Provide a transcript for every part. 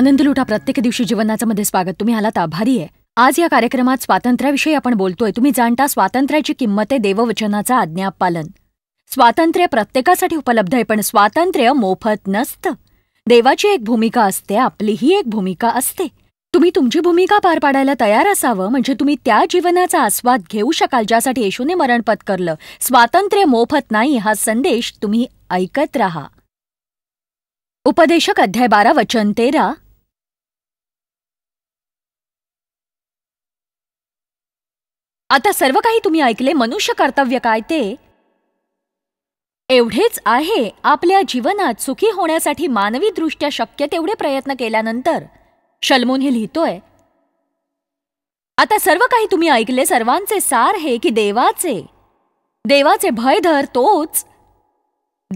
आनंद लुटा प्रत्येक दिवशी जीवनाचं स्वागत तुम्ही आलात आभारी आहे आज या कार्यक्रमात स्वातंत्र्याविषयी आपण बोलतोय तुम्ही जाणता स्वातंत्र्याची किंमत आहे देववचनाचा पालन स्वातंत्र्य प्रत्येकासाठी उपलब्ध आहे पण स्वातंत्र्य मोफत नसतं देवाची एक भूमिका असते आपलीही एक भूमिका असते तुम्ही तुमची भूमिका पार पाडायला तयार असावं म्हणजे तुम्ही त्या जीवनाचा आस्वाद घेऊ शकाल ज्यासाठी येशूने मरण पत्करलं स्वातंत्र्य मोफत नाही हा संदेश तुम्ही ऐकत राहा उपदेशक अध्याय बारा वचन तेरा आता सर्व काही तुम्ही ऐकले मनुष्य कर्तव्य काय ते एवढेच आहे आपल्या जीवनात सुखी होण्यासाठी मानवी दृष्ट्या शक्य तेवढे प्रयत्न केल्यानंतर शलमोन हे लिहितोय आता सर्व काही तुम्ही ऐकले सर्वांचे सार हे की देवाचे देवाचे भय धर तोच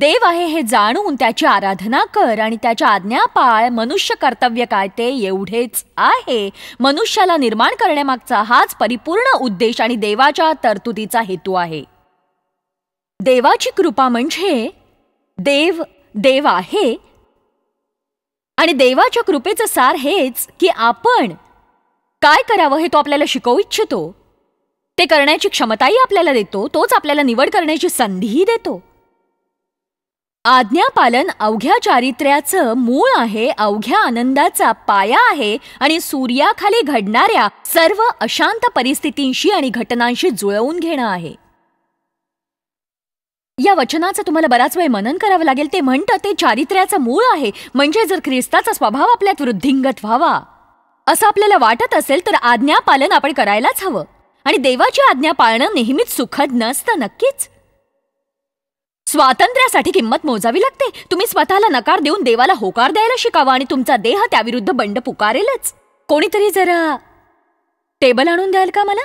देव आहे हे जाणून त्याची आराधना कर आणि त्याच्या आज्ञा पाळ मनुष्य कर्तव्य काय ते एवढेच आहे मनुष्याला निर्माण करण्यामागचा हाच परिपूर्ण उद्देश आणि देवाच्या तरतुदीचा हेतू आहे देवाची कृपा म्हणजे देव देव आहे आणि देवाच्या कृपेचं सार हेच की आपण काय करावं हे तो आपल्याला शिकवू इच्छितो ते करण्याची क्षमताही आपल्याला देतो तोच आपल्याला निवड करण्याची संधीही देतो आज्ञापालन अवघ्या चारित्र्याचं मूळ आहे अवघ्या आनंदाचा पाया आहे आणि सूर्याखाली घडणाऱ्या सर्व अशांत परिस्थितींशी आणि घटनांशी जुळवून घेणं आहे या वचनाचं तुम्हाला बराच वेळ मनन करावं लागेल ते म्हणतं ते चारित्र्याचं मूळ आहे म्हणजे जर ख्रिस्ताचा स्वभाव आपल्यात वृद्धिंगत व्हावा असं आपल्याला वाटत असेल तर आज्ञापालन आपण करायलाच हवं आणि देवाची आज्ञा पाळणं नेहमीच सुखद नसतं नक्कीच स्वातंत्र्यासाठी किंमत मोजावी लागते तुम्ही स्वतःला नकार देऊन देवाला होकार द्यायला शिकावा आणि तुमचा देह त्याविरुद्ध बंड पुकारेलच कोणीतरी जरा टेबल आणून द्याल का मला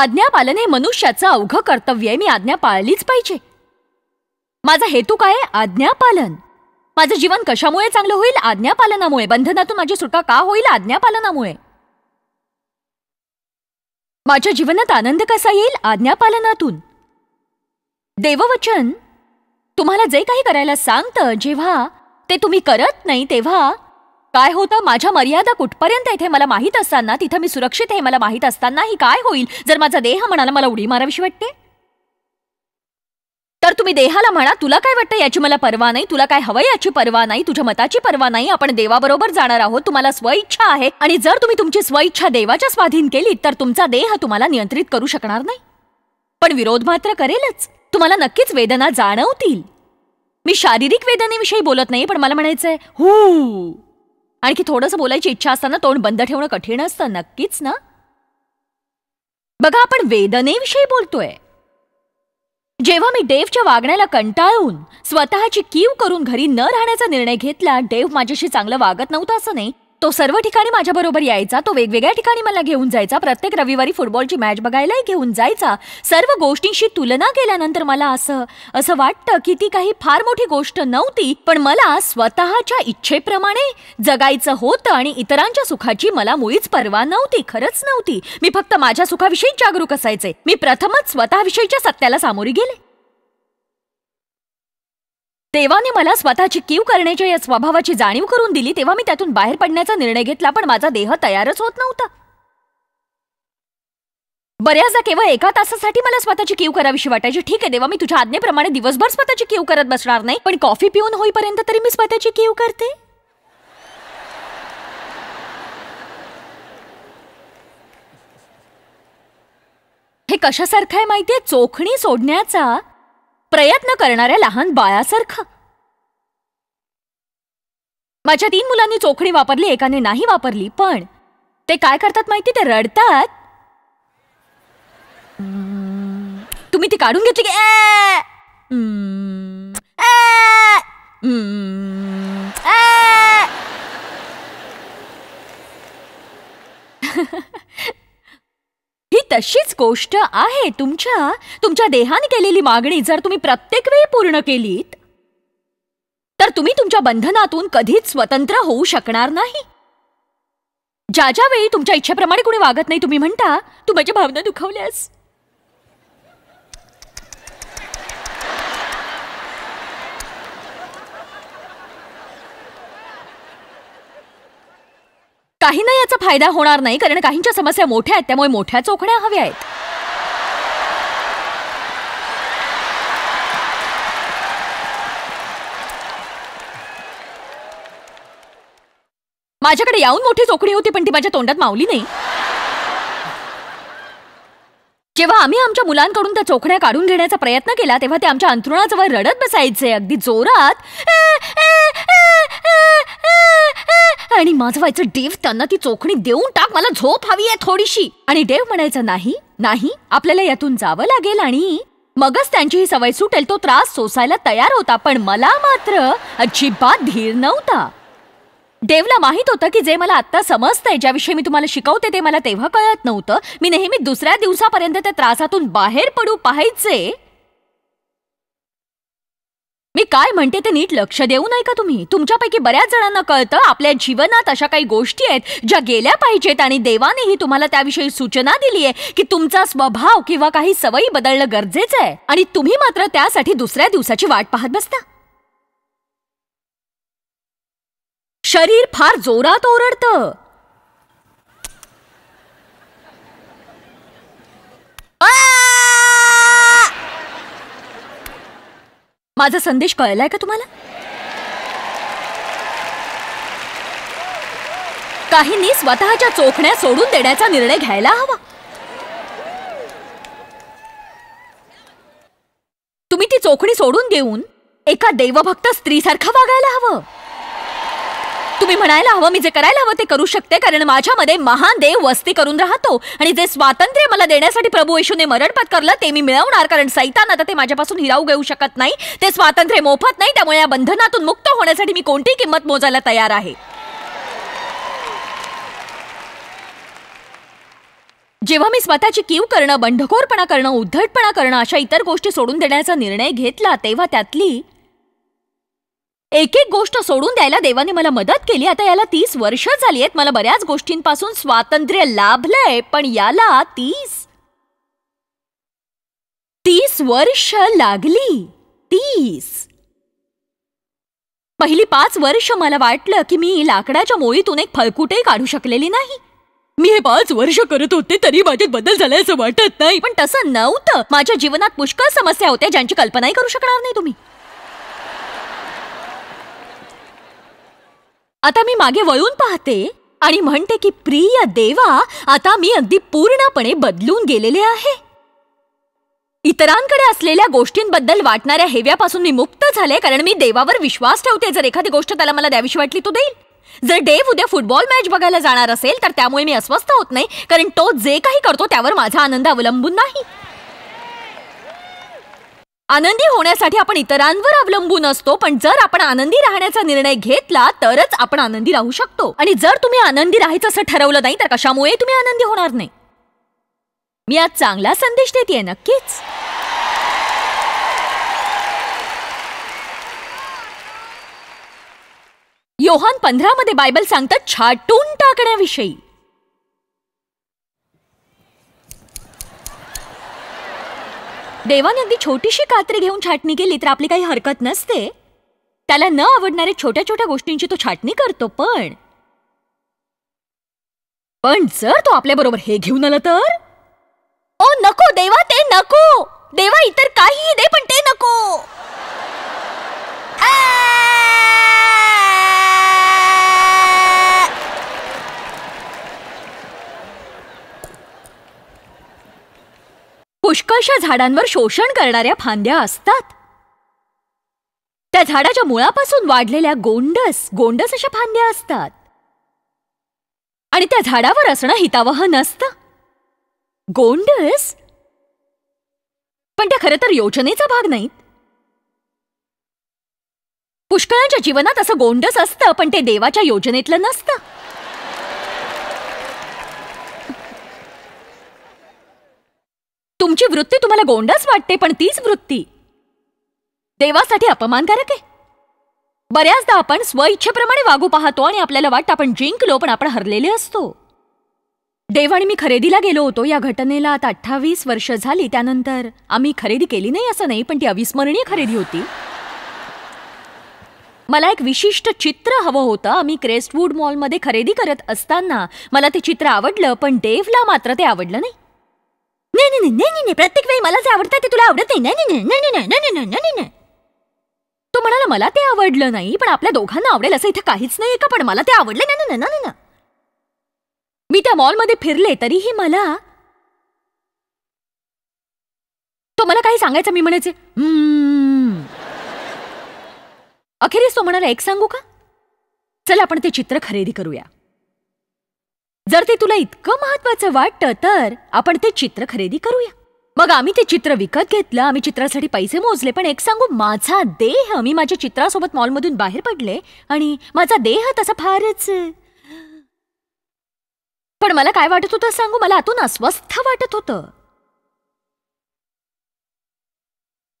आज्ञा पालन हे मनुष्याचं अवघं कर्तव्य आहे मी आज्ञा पाळलीच पाहिजे माझा हेतू काय आज्ञा पालन माझं जीवन कशामुळे चांगलं होईल आज्ञापालनामुळे बंधनातून माझी सुटका का होईल आज्ञापालनामुळे माझ्या जीवनात आनंद कसा येईल आज्ञापालनातून देववचन तुम्हाला जे काही करायला सांगतं जेव्हा ते तुम्ही करत नाही तेव्हा काय होतं माझ्या मर्यादा कुठपर्यंत इथे मला माहीत असताना तिथं मी सुरक्षित आहे मला माहीत असतानाही काय होईल जर माझा देह म्हणाला मला उडी मारावीशी वाटते तर तुम्ही देहाला म्हणा तुला काय वाटतं याची मला पर्वा नाही तुला काय हवं याची परवा नाही तुझ्या मताची पर्वा नाही आपण देवाबरोबर जाणार आहोत तुम्हाला स्वइच्छा आहे आणि जर तुम्ही तुमची स्वइच्छा देवाच्या स्वाधीन केली तर तुमचा देह तुम्हाला नियंत्रित करू शकणार नाही पण विरोध मात्र करेलच तुम्हाला नक्कीच वेदना जाणवतील मी शारीरिक वेदनेविषयी बोलत नाही पण मला म्हणायचंय हु आणखी थोडंसं बोलायची इच्छा असताना तोंड बंद ठेवणं कठीण असतं नक्कीच ना बघा आपण वेदनेविषयी बोलतोय जेव्हा मी डेव्हच्या वागण्याला कंटाळून स्वतःची कीव करून घरी न राहण्याचा निर्णय घेतला डेव्ह माझ्याशी चांगलं वागत नव्हतं असं नाही तो सर्व ठिकाणी माझ्याबरोबर यायचा तो वेगवेगळ्या ठिकाणी मला घेऊन जायचा प्रत्येक रविवारी फुटबॉलची मॅच बघायलाही घेऊन जायचा सर्व गोष्टींशी तुलना केल्यानंतर मला असं असं वाटतं की ती काही फार मोठी गोष्ट नव्हती पण मला स्वतःच्या इच्छेप्रमाणे जगायचं होतं आणि इतरांच्या सुखाची मला मुळीच पर्वा नव्हती खरंच नव्हती मी फक्त माझ्या सुखाविषयी जागरूक असायचे मी प्रथमच स्वतःविषयीच्या सत्याला सामोरी गेले देवाने मला स्वतःची कीव करण्याच्या या स्वभावाची जाणीव करून दिली तेव्हा मी त्यातून बाहेर पडण्याचा निर्णय घेतला पण माझा देह तयारच होत नव्हता बऱ्याचदा केवळ एका तासासाठी मला स्वतःची कीव करावीशी वाटायची ठीक आहे देवा मी तुझ्या आज्ञेप्रमाणे दिवसभर स्वतःची कीव करत बसणार नाही पण कॉफी पिऊन होईपर्यंत तरी मी स्वतःची कीव करते हे कशासारखं आहे माहितीये चोखणी सोडण्याचा प्रयत्न करणाऱ्या लहान बाळासारखा माझ्या तीन मुलांनी चोखणी वापरली एकाने नाही वापरली पण ते काय करतात माहिती ते रडतात तुम्ही ती काढून घेतली की तशीच गोष्ट आहे तुमच्या तुमच्या देहाने केलेली मागणी जर तुम्ही प्रत्येक वेळी पूर्ण केलीत तर तुम्ही तुमच्या बंधनातून कधीच स्वतंत्र होऊ शकणार नाही ज्या ज्यावेळी वेळी तुमच्या इच्छेप्रमाणे कुणी वागत नाही तुम्ही म्हणता तू माझ्या भावना दुखवल्यास काहींना याचा फायदा होणार नाही कारण काहींच्या समस्या मोठ्या आहेत त्यामुळे मोठ्या चोखण्या हव्या आहेत माझ्याकडे याहून मोठी चोखणी होती पण ती माझ्या तोंडात मावली नाही जेव्हा आम्ही आमच्या मुलांकडून त्या चोखण्या काढून घेण्याचा प्रयत्न केला तेव्हा ते आमच्या अंतरुणाजवळ रडत बसायचे अगदी जोरात आणि माझं व्हायचं डेव त्यांना ती चोखणी देऊन टाक मला झोप हवी आहे थोडीशी आणि डेव म्हणायचं नाही नाही आपल्याला यातून जावं लागेल आणि मगच त्यांची ही सवय सुटेल तो त्रास सोसायला तयार होता पण मला मात्र अजिबात धीर नव्हता देवला माहित होतं की जे मला आत्ता समजतंय ज्याविषयी मी तुम्हाला शिकवते ते मला तेव्हा कळत नव्हतं मी नेहमी दुसऱ्या दिवसापर्यंत त्या त्रासातून बाहेर पडू पाहायचे मी काय म्हणते ते नीट लक्ष देऊ नाही का तुम्ही तुमच्यापैकी बऱ्याच जणांना कळतं आपल्या जीवनात अशा काही गोष्टी आहेत ज्या गेल्या पाहिजेत आणि देवानेही तुम्हाला त्याविषयी सूचना दिली आहे की तुमचा स्वभाव किंवा काही सवयी बदलणं गरजेचं आहे आणि तुम्ही मात्र त्यासाठी दुसऱ्या दिवसाची वाट पाहत बसता शरीर फार जोरात ओरडतं आ माझा संदेश कळलाय का तुम्हाला काहींनी स्वतःच्या चोखण्या सोडून देण्याचा निर्णय घ्यायला हवा तुम्ही ती चोखणी सोडून देऊन एका देवभक्त स्त्रीसारखं वागायला हवं तुम्ही म्हणायला हवं मी जे करायला हवं ते करू शकते कारण माझ्यामध्ये महान देव वस्ती करून राहतो आणि जे स्वातंत्र्य मला देण्यासाठी प्रभू येशूने मरण पत्करलं ते मी मिळवणार कारण सैतान आता ते माझ्यापासून हिरावू घेऊ शकत नाही ते स्वातंत्र्य मोफत नाही त्यामुळे या बंधनातून मुक्त होण्यासाठी मी कोणती किंमत मोजायला तयार आहे जेव्हा मी स्वतःची कीव करणं बंडखोरपणा करणं उद्धटपणा करणं अशा इतर गोष्टी सोडून देण्याचा निर्णय घेतला तेव्हा त्यातली एक एक गोष्ट सोडून द्यायला देवाने मला मदत केली आता याला तीस वर्ष झाली आहेत मला बऱ्याच गोष्टींपासून स्वातंत्र्य लाभलंय पण याला तीस तीस वर्ष लागली तीस पहिली पाच वर्ष मला वाटलं की मी लाकडाच्या मोळीतून एक फळकुटही काढू शकलेली नाही मी हे पाच वर्ष करत होते तरी माझ्यात बदल झालाय असं वाटत नाही पण तसं नव्हतं माझ्या जीवनात पुष्कळ समस्या होत्या ज्यांची कल्पनाही करू शकणार नाही तुम्ही आता मी मागे वळून पाहते आणि म्हणते की प्रिय देवा आता मी अगदी पूर्णपणे बदलून गेलेले आहे इतरांकडे असलेल्या गोष्टींबद्दल वाटणाऱ्या हेव्यापासून मी मुक्त झाले कारण मी देवावर विश्वास ठेवते जर एखादी गोष्ट त्याला मला द्यावीशी वाटली तो देईल जर डेव उद्या फुटबॉल मॅच बघायला जाणार असेल तर त्यामुळे मी अस्वस्थ होत नाही कारण तो जे काही करतो त्यावर माझा आनंद अवलंबून नाही आनंदी होण्यासाठी आपण इतरांवर अवलंबून असतो पण जर आपण आनंदी राहण्याचा निर्णय घेतला तरच आपण आनंदी राहू शकतो आणि जर तुम्ही आनंदी राहायचं असं ठरवलं नाही तर कशामुळे तुम्ही आनंदी होणार नाही मी आज चांगला संदेश देते नक्कीच योहान पंधरामध्ये बायबल सांगतात छाटून टाकण्याविषयी देवाने अगदी छोटीशी कात्री घेऊन छाटणी केली तर आपली काही हरकत नसते त्याला न आवडणारे छोट्या छोट्या गोष्टींची तो छाटणी करतो पण पण जर तो आपल्याबरोबर हे घेऊन आला तर ओ नको देवा ते नको देवा इतर काही दे पण ते नको पुष्कळशा झाडांवर शोषण करणाऱ्या फांद्या असतात त्या झाडाच्या मुळापासून वाढलेल्या गोंडस गोंडस अशा फांद्या असतात आणि त्या झाडावर असणं हितावह नसत गोंडस पण त्या खर तर योजनेचा भाग नाहीत पुष्कळांच्या जीवनात असं गोंडस असतं पण ते देवाच्या योजनेतलं नसतं तुमची वृत्ती तुम्हाला गोंडस वाटते पण तीच वृत्ती देवासाठी अपमानकारक आहे बऱ्याचदा आपण स्वइच्छेप्रमाणे वागू पाहतो आणि आपल्याला वाटतं आपण जिंकलो पण आपण हरलेले असतो देव आणि मी खरेदीला गेलो होतो या घटनेला आता अठ्ठावीस वर्ष झाली त्यानंतर आम्ही खरेदी केली नाही असं नाही पण ती अविस्मरणीय खरेदी होती मला एक विशिष्ट चित्र हवं होतं आम्ही क्रेस्टवूड मॉलमध्ये खरेदी करत असताना मला ते चित्र आवडलं पण देवला मात्र ते आवडलं नाही नाही नाही नाही नाही प्रत्येक वेळी मला जे आवडतं ते तुला आवडत नाही नाही नाही नाही तो म्हणाला मला ते आवडलं नाही पण आपल्या दोघांना आवडेल असं इथे काहीच नाही का पण मला ते आवडलं नाही ना ना ना मी त्या मॉलमध्ये फिरले तरीही मला तो मला काही सांगायचं मी म्हणायचे अखेरीस तो म्हणाला एक सांगू का चल आपण ते चित्र खरेदी करूया जर ते तुला इतकं महत्वाचं वाटतं तर आपण ते चित्र खरेदी करूया मग आम्ही ते चित्र विकत घेतलं आम्ही चित्रासाठी पैसे मोजले पण एक सांगू माझा देह मी माझ्या चित्रासोबत मॉलमधून बाहेर पडले आणि माझा देह तसा फारच पण मला काय वाटत होतं सांगू मला अतून अस्वस्थ वाटत होतं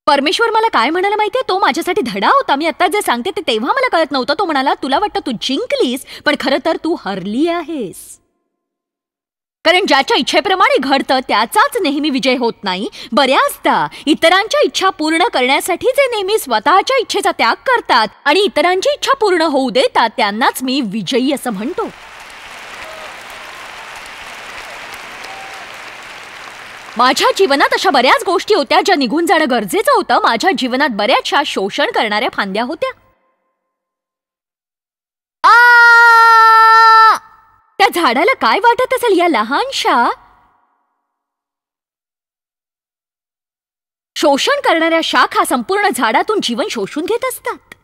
परमेश्वर मला काय म्हणाला माहितीये तो माझ्यासाठी धडा होता मी आता जे सांगते ते तेव्हा मला कळत नव्हतं तो म्हणाला तुला वाटतं तू जिंकलीस पण खरं तर तू हरली आहेस कारण ज्याच्या इच्छेप्रमाणे घडतं त्याचाच नेहमी विजय होत नाही बऱ्याचदा इतरांच्या इच्छा पूर्ण करण्यासाठी जे नेहमी स्वतःच्या इच्छेचा त्याग करतात आणि इतरांची इच्छा पूर्ण होऊ देतात त्यांनाच मी विजयी असं म्हणतो माझ्या जीवनात अशा बऱ्याच गोष्टी होत्या ज्या निघून जाणं गरजेचं होतं माझ्या जीवनात बऱ्याचशा शोषण करणाऱ्या फांद्या होत्या त्या झाडाला काय वाटत असेल या लहानशा शोषण करणाऱ्या हा संपूर्ण झाडातून जीवन शोषून घेत असतात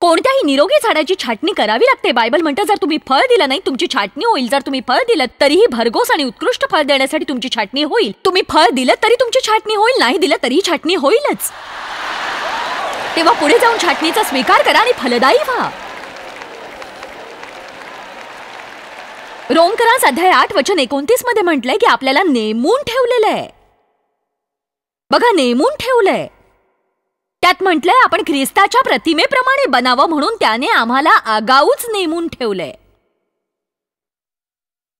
कोणत्याही निरोगी झाडाची छाटणी करावी लागते बायबल म्हणतं जर तुम्ही फळ दिलं नाही तुमची छाटणी होईल जर तुम्ही फळ दिलं तरीही भरघोस आणि उत्कृष्ट फळ देण्यासाठी तुमची छाटणी होईल तुम्ही फळ दिलं तरी तुमची छाटणी होईल नाही दिलं तरी छाटणी होईलच तेव्हा पुढे जाऊन छाटणीचा स्वीकार करा आणि फलदायी व्हा रोमकरांस अध्याय आठ वचन एकोणतीस मध्ये म्हटलंय की आपल्याला नेमून ठेवलेलं आहे बघा नेमून ठेवलंय त्यात म्हटलंय आपण ख्रिस्ताच्या प्रतिमेप्रमाणे बनावं म्हणून त्याने आम्हाला आगाऊच नेमून ठेवलंय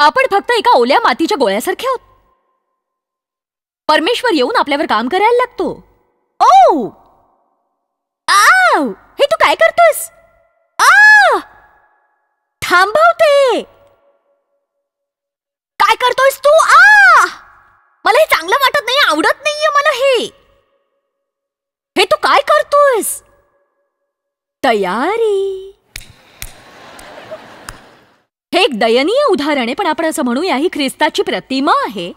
आपण फक्त एका ओल्या मातीच्या गोळ्यासारखे आहोत परमेश्वर येऊन आपल्यावर काम करायला लागतो ओ आव हे तू काय करतोस आ थांबवते काय करतोयस तू आ मला हे चांगलं वाटत नाही आवडत नाहीये मला हे हे तू काय करतोयस तयारी हे एक दयनीय उदाहरण आहे पण आपण असं म्हणूया ही ख्रिस्ताची प्रतिमा आहे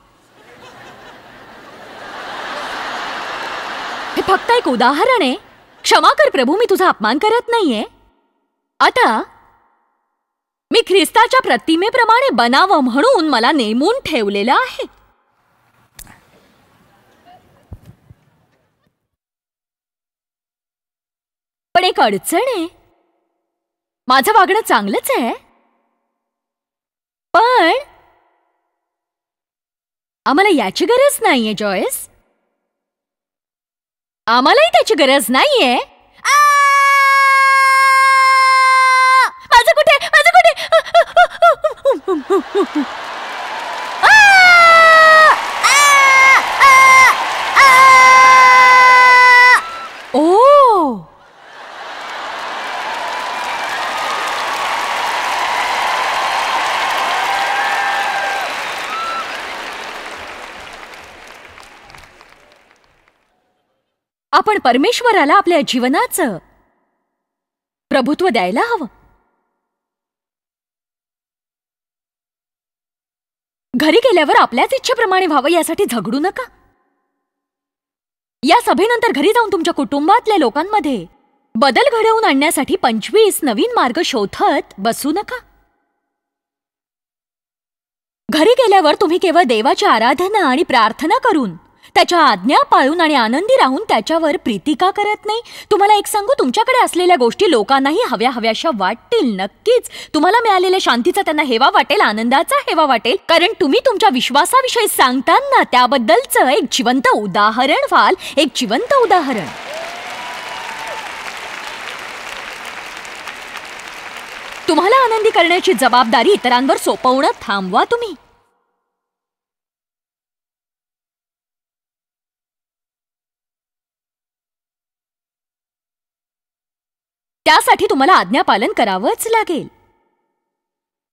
हे फक्त एक उदाहरण आहे क्षमा कर प्रभू मी तुझा अपमान करत नाहीये आता मी ख्रिस्ताच्या प्रतिमेप्रमाणे बनावं म्हणून मला नेमून ठेवलेलं आहे पण एक अडचण आहे माझं वागणं चांगलंच आहे पण आम्हाला याची गरज नाहीये जॉयस आम्हालाही त्याची गरज नाहीये आपण परमेश्वराला आपल्या जीवनाचं प्रभुत्व द्यायला हवं घरी गेल्यावर आपल्याच इच्छेप्रमाणे व्हावं यासाठी झगडू नका या सभेनंतर घरी जाऊन तुमच्या कुटुंबातल्या लोकांमध्ये बदल घडवून आणण्यासाठी पंचवीस नवीन मार्ग शोधत बसू नका घरी गेल्यावर तुम्ही केवळ देवाची आराधना आणि प्रार्थना करून त्याच्या आज्ञा पाळून आणि आनंदी राहून त्याच्यावर प्रीती का करत नाही तुम्हाला एक सांगू तुमच्याकडे असलेल्या गोष्टी लोकांनाही हव्या हव्याशा वाटतील नक्कीच तुम्हाला मिळालेल्या शांतीचा त्यांना हेवा वाटेल आनंदाचा हेवा वाटेल कारण तुम्ही तुमच्या विश्वासाविषयी सांगताना त्याबद्दलचं एक जिवंत उदाहरण व्हाल एक जिवंत उदाहरण तुम्हाला आनंदी करण्याची जबाबदारी इतरांवर सोपवणं थांबवा तुम्ही त्यासाठी तुम्हाला आज्ञापालन करावंच लागेल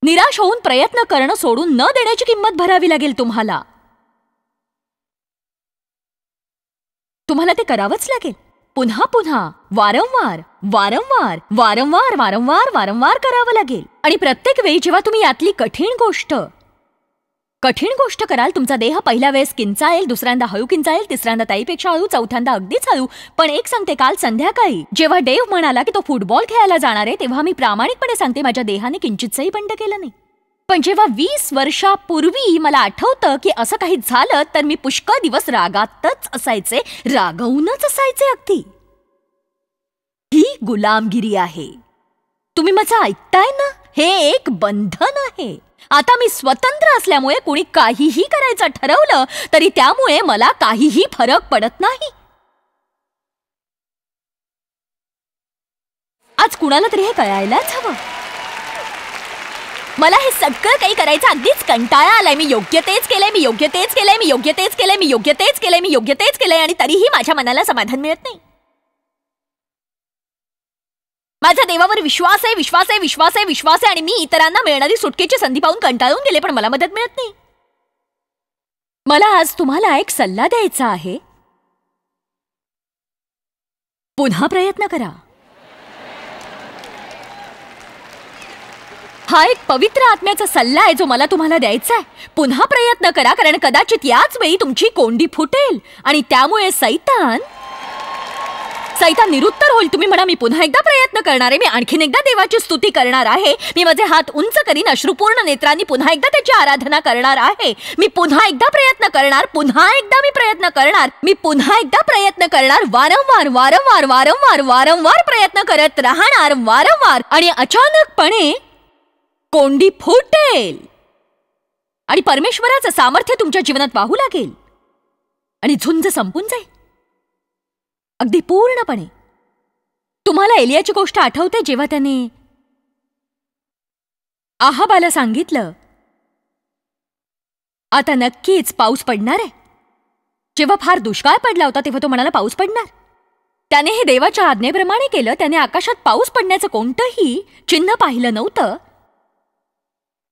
निराश होऊन प्रयत्न करणं सोडून न देण्याची किंमत भरावी लागेल तुम्हाला तुम्हाला ते करावंच लागेल पुन्हा पुन्हा वारंवार वारंवार वारंवार वारंवार वारंवार करावं लागेल आणि प्रत्येक वेळी जेव्हा तुम्ही यातली कठीण गोष्ट कठीण गोष्ट कराल तुमचा देह पहिल्या वेळेस किंचाळेल दुसऱ्यांदा हळू किंचाळेल तिसऱ्यांदा ताईपेक्षा हळू चौथ्यांदा अगदीच हळू पण एक सांगते काल संध्याकाळी जेव्हा डेव्ह म्हणाला की तो फुटबॉल खेळायला जाणार आहे तेव्हा मी प्रामाणिकपणे सांगते माझ्या देहाने किंचितचंही बंड केलं नाही पण जेव्हा वीस वर्षापूर्वी मला आठवतं की असं काही झालं तर मी पुष्कळ दिवस रागातच असायचे रागवूनच असायचे अगदी ही गुलामगिरी आहे तुम्ही माझं ऐकताय ना हे एक बंधन आहे आता मी स्वतंत्र असल्यामुळे कुणी काहीही करायचं ठरवलं तरी त्यामुळे मला काहीही फरक पडत नाही आज कुणाला तरी हे कळायलाच हवं मला हे सगळं काही करायचं अगदीच कंटाळा आलाय मी योग्य तेच केलंय मी योग्य तेच केलंय मी योग्य तेच केलंय मी योग्य तेच केलंय मी योग्य तेच केलंय आणि तरीही माझ्या मनाला समाधान मिळत नाही माझा देवावर विश्वास आहे विश्वास आहे विश्वास आहे विश्वास आहे आणि मी इतरांना मिळणारी सुटकेची संधी पाहून कंटाळून गेले पण मला मदत मिळत नाही मला आज तुम्हाला एक सल्ला द्यायचा आहे पुन्हा प्रयत्न करा हा एक पवित्र आत्म्याचा सल्ला आहे जो मला तुम्हाला द्यायचा आहे पुन्हा प्रयत्न करा कारण कदाचित याच वेळी तुमची कोंडी फुटेल आणि त्यामुळे सैतान सैता निरुत्तर होईल तुम्ही म्हणा मी पुन्हा एकदा प्रयत्न करणार आहे मी आणखीन एकदा देवाची स्तुती करणार आहे मी माझे हात उंच करीन अश्रुपूर्ण नेत्रांनी पुन्हा एकदा त्याची आराधना करणार आहे मी पुन्हा एकदा प्रयत्न करणार पुन्हा एकदा मी प्रयत्न करणार मी पुन्हा एकदा प्रयत्न करणार वारंवार वारंवार वारंवार वारंवार प्रयत्न करत राहणार वारंवार आणि अचानकपणे कोंडी फुटेल आणि परमेश्वराचं सामर्थ्य तुमच्या जीवनात वाहू लागेल आणि झुंज संपून जाईल अगदी पूर्णपणे तुम्हाला एलियाची गोष्ट आठवते जेव्हा त्याने आहाबाला सांगितलं आता नक्कीच पाऊस पडणार आहे जेव्हा फार दुष्काळ पडला होता तेव्हा तो म्हणाला पाऊस पडणार त्याने हे देवाच्या आज्ञेप्रमाणे केलं त्याने आकाशात पाऊस पडण्याचं कोणतंही चिन्ह पाहिलं नव्हतं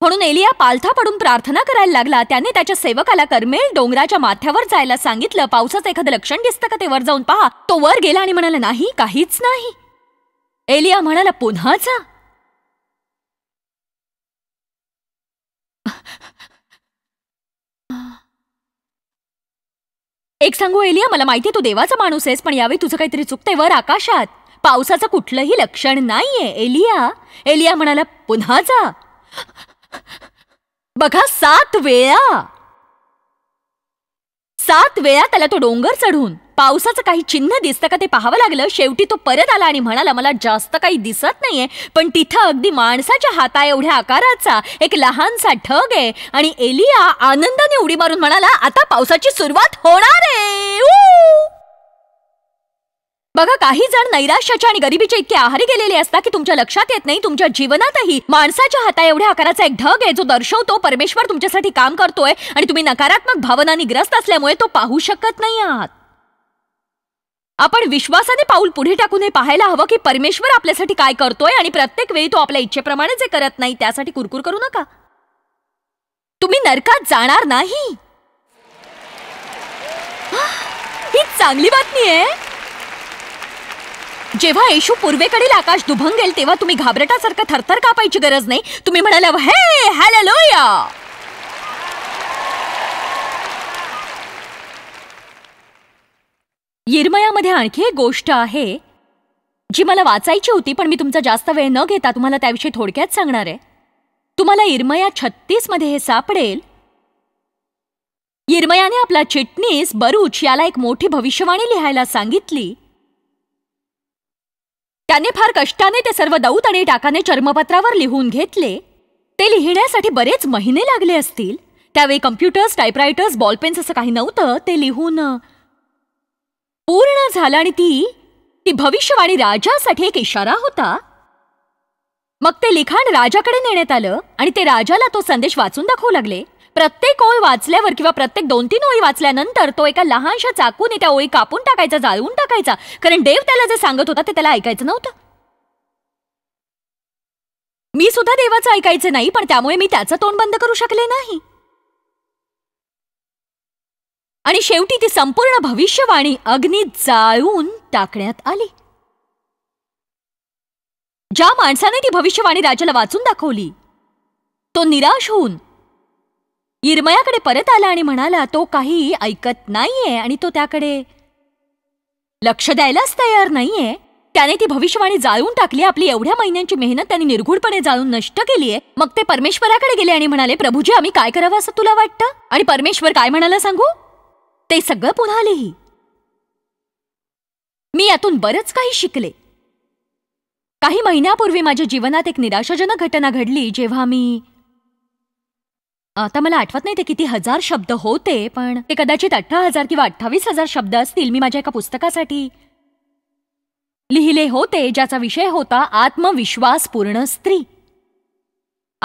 म्हणून एलिया पालथा पडून प्रार्थना करायला लागला त्याने त्याच्या सेवकाला करमेल डोंगराच्या माथ्यावर जायला सांगितलं पावसाचं एखादं लक्षण दिसतं का ते वर जाऊन पहा तो वर गेला आणि म्हणाला नाही काहीच नाही एलिया म्हणाला पुन्हा जा एक सांगू एलिया मला माहिती तू देवाचा माणूस आहेस पण यावेळी तुझं काहीतरी चुकतंय वर आकाशात पावसाचं कुठलंही लक्षण नाहीये एलिया एलिया म्हणाला पुन्हा जा बघा सात वेळा सात वेळा त्याला तो डोंगर चढून पावसाचं काही चिन्ह दिसतं का ते पाहावं लागलं शेवटी तो परत आला आणि म्हणाला मला जास्त काही दिसत नाहीये पण तिथं अगदी माणसाच्या हाता एवढ्या आकाराचा एक लहानसा ठग आहे आणि एलिया आनंदाने उडी मारून म्हणाला आता पावसाची सुरुवात होणार आहे बघा काही जण नैराश्याच्या आणि गरिबीच्या इतके आहारी गेलेले असतात की तुमच्या लक्षात येत नाही तुमच्या जीवनातही माणसाच्या हाता एवढ्या आकाराचा एक ढग आहे जो दर्शवतो परमेश्वर तुमच्यासाठी काम करतोय आणि तुम्ही नकारात्मक भावनांनी ग्रस्त असल्यामुळे तो पाहू शकत नाही आहात आपण विश्वासाने पाऊल पुढे टाकून हे पाहायला हवं की परमेश्वर आपल्यासाठी काय करतोय आणि प्रत्येक वेळी तो आपल्या इच्छेप्रमाणे जे करत नाही त्यासाठी कुरकुर करू नका तुम्ही नरकात जाणार नाही ही चांगली बातमी आहे जेव्हा येशू पूर्वेकडील आकाश दुभंगेल तेव्हा तुम्ही घाबरटासारखं थरथर कापायची गरज नाही तुम्ही म्हणाला हे लोया यिरमयामध्ये आणखी एक गोष्ट आहे जी मला वाचायची होती पण मी तुमचा जास्त वेळ न घेता तुम्हाला त्याविषयी थोडक्यात सांगणार आहे तुम्हाला इरमया छत्तीसमध्ये हे सापडेल इरमयाने आपला चिटणीस बरुच याला एक मोठी भविष्यवाणी लिहायला सांगितली त्याने फार कष्टाने ते सर्व दौत आणि टाकाने चर्मपत्रावर लिहून घेतले ते लिहिण्यासाठी बरेच महिने लागले असतील त्यावेळी कम्प्युटर्स टाईपरायटर्स बॉलपेन्स असं काही नव्हतं ते लिहून पूर्ण झालं आणि ती ती भविष्यवाणी राजासाठी एक इशारा होता मग ते लिखाण राजाकडे नेण्यात आलं आणि ते राजाला तो संदेश वाचून दाखवू लागले प्रत्येक ओळ वाचल्यावर किंवा प्रत्येक दोन तीन ओळी वाचल्यानंतर तो एका लहानशा चाकूने त्या ओळी कापून टाकायचा जाळवून टाकायचा कारण देव त्याला जे सांगत होता ते त्याला ऐकायचं नव्हतं मी सुद्धा देवाचं ऐकायचं नाही पण त्यामुळे मी त्याचं तोंड बंद करू शकले नाही आणि शेवटी ती संपूर्ण भविष्यवाणी अग्नी जाळून टाकण्यात आली ज्या माणसाने ती भविष्यवाणी राजाला वाचून दाखवली तो निराश होऊन इरमयाकडे परत आला आणि म्हणाला तो काही ऐकत नाहीये आणि तो त्याकडे लक्ष द्यायलाच तयार नाहीये त्याने ती भविष्यवाणी जाळून टाकली आपली एवढ्या महिन्यांची मेहनत त्याने निर्घूळपणे जाळून नष्ट केलीये मग ते परमेश्वराकडे गेले आणि म्हणाले प्रभूजी आम्ही काय करावं असं तुला वाटतं आणि परमेश्वर काय म्हणाला सांगू ते सगळं पुन्हा लिही मी यातून बरंच काही शिकले काही महिन्यापूर्वी माझ्या जीवनात एक निराशाजनक घटना घडली जेव्हा मी आता मला आठवत नाही ते किती हजार शब्द होते पण ते कदाचित अठरा हजार किंवा अठ्ठावीस हजार शब्द असतील मी माझ्या एका पुस्तकासाठी लिहिले होते ज्याचा विषय होता आत्मविश्वासपूर्ण स्त्री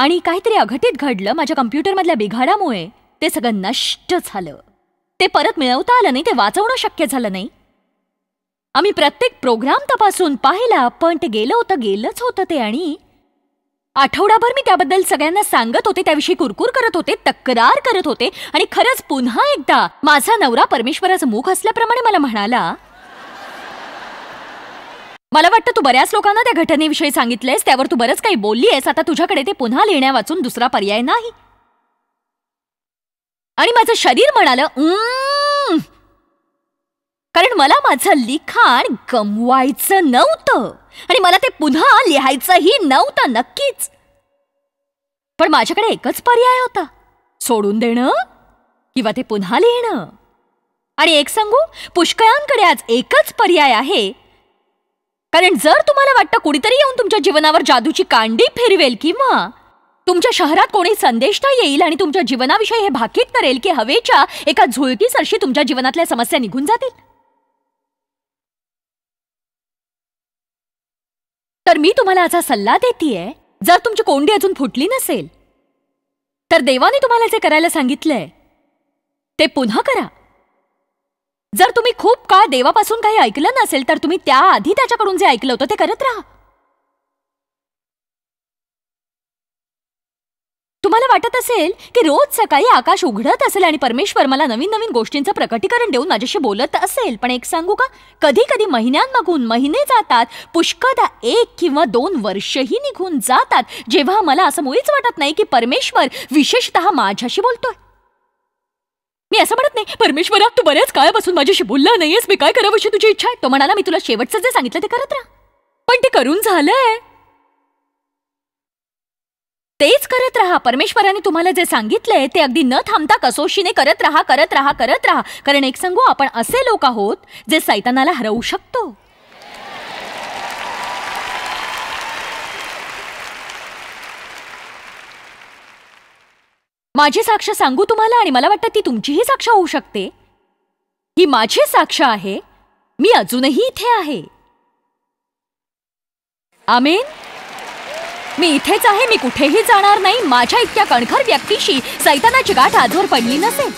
आणि काहीतरी अघटित घडलं माझ्या कम्प्युटरमधल्या बिघाडामुळे ते सगळं नष्ट झालं ते परत मिळवता आलं नाही ते वाचवणं शक्य झालं नाही आम्ही प्रत्येक प्रोग्राम तपासून पाहिला पण ते गेलं होतं गेलंच होतं ते आणि आठवडाभर मी त्याबद्दल सगळ्यांना सांगत होते त्याविषयी कुरकुर करत होते तक्रार करत होते आणि खरंच पुन्हा एकदा माझा नवरा परमेश्वराचं मुख असल्याप्रमाणे मला म्हणाला मला वाटतं तू बऱ्याच लोकांना त्या घटनेविषयी सांगितलंयस त्यावर तू बरंच काही बोलली आहेस आता तुझ्याकडे ते पुन्हा लिहिण्या वाचून दुसरा पर्याय नाही आणि माझं शरीर म्हणालं कारण मला माझं लिखाण गमवायचं नव्हतं आणि मला ते पुन्हा लिहायचंही नव्हतं नक्कीच पण माझ्याकडे एकच पर्याय होता सोडून देणं किंवा ते पुन्हा लिहिणं आणि एक सांगू पुष्कळांकडे आज एकच पर्याय आहे कारण जर तुम्हाला वाटतं कुणीतरी येऊन तुमच्या जीवनावर जादूची कांडी फिरवेल किंवा तुमच्या शहरात कोणी संदेशता येईल आणि तुमच्या जीवनाविषयी हे भाकीत करेल की हवेच्या एका झुळकीसरशी तुमच्या जीवनातल्या समस्या निघून जातील तर मी तुम्हाला असा सल्ला देते जर तुमची कोंडी अजून फुटली नसेल तर देवाने तुम्हाला जे करायला सांगितलंय ते पुन्हा करा जर तुम्ही खूप काळ देवापासून काही ऐकलं नसेल तर तुम्ही त्याआधी त्याच्याकडून जे ऐकलं होतं ते करत राहा तुम्हाला वाटत असेल की रोज सकाळी आकाश उघडत असेल आणि परमेश्वर मला नवीन नवीन गोष्टींचं प्रकटीकरण देऊन माझ्याशी बोलत असेल पण एक सांगू का कधी कधी महिन्यांमागून महिने जातात पुष्कदा एक किंवा दोन वर्षही निघून जातात जेव्हा मला असं मुळीच वाटत नाही की परमेश्वर विशेषत माझ्याशी बोलतोय मी असं म्हणत नाही परमेश्वर तू बऱ्याच काळापासून माझ्याशी बोलला नाहीयेस मी काय करावं अशी तुझी इच्छा आहे तो म्हणाला मी तुला शेवटचं जे सांगितलं ते करत राहा पण ते करून झालंय तेच करत राहा परमेश्वराने तुम्हाला जे सांगितलंय ते अगदी न थांबता कसोशीने करत राहा करत राहा करत राहा कारण एक सांगू आपण असे लोक आहोत जे सैतानाला हरवू शकतो माझी साक्ष सांगू तुम्हाला आणि मला वाटतं ती तुमचीही साक्ष होऊ शकते ही माझी साक्ष आहे मी अजूनही इथे आहे आमेन मी इथेच आहे मी कुठेही जाणार नाही माझ्या इतक्या कणखर व्यक्तीशी सैतानाची गाठ आजवर पडली नसेल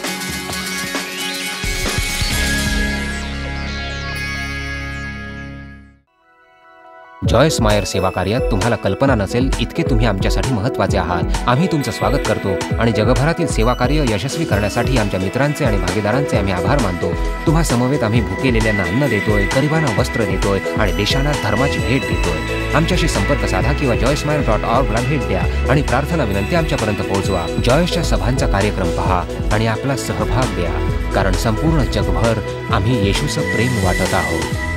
जॉयस मायर सेवा कार्यात तुम्हाला कल्पना नसेल इतके तुम्ही आमच्यासाठी महत्त्वाचे आहात आम्ही तुमचं स्वागत करतो आणि जगभरातील सेवा कार्य यशस्वी करण्यासाठी आमच्या मित्रांचे आणि भागीदारांचे आम्ही आभार मानतो तुम्हा समवेत आम्ही भुकेलेल्यांना अन्न देतोय गरिबांना वस्त्र देतोय आणि देशांना धर्माची भेट देतोय आमच्याशी संपर्क साधा किंवा जॉय डॉट डॉट ला भेट द्या आणि प्रार्थना विनंती आमच्यापर्यंत पोहोचवा जॉयसच्या सभांचा कार्यक्रम पहा आणि आपला सहभाग द्या कारण संपूर्ण जगभर आम्ही येशूचं प्रेम वाटत आहोत